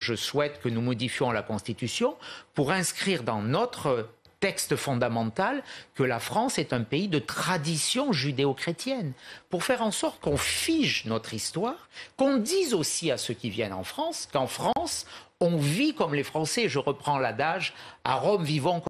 je souhaite que nous modifions la Constitution pour inscrire dans notre texte fondamental que la France est un pays de tradition judéo-chrétienne, pour faire en sorte qu'on fige notre histoire, qu'on dise aussi à ceux qui viennent en France qu'en France, on vit comme les Français. Je reprends l'adage, à Rome vivons comme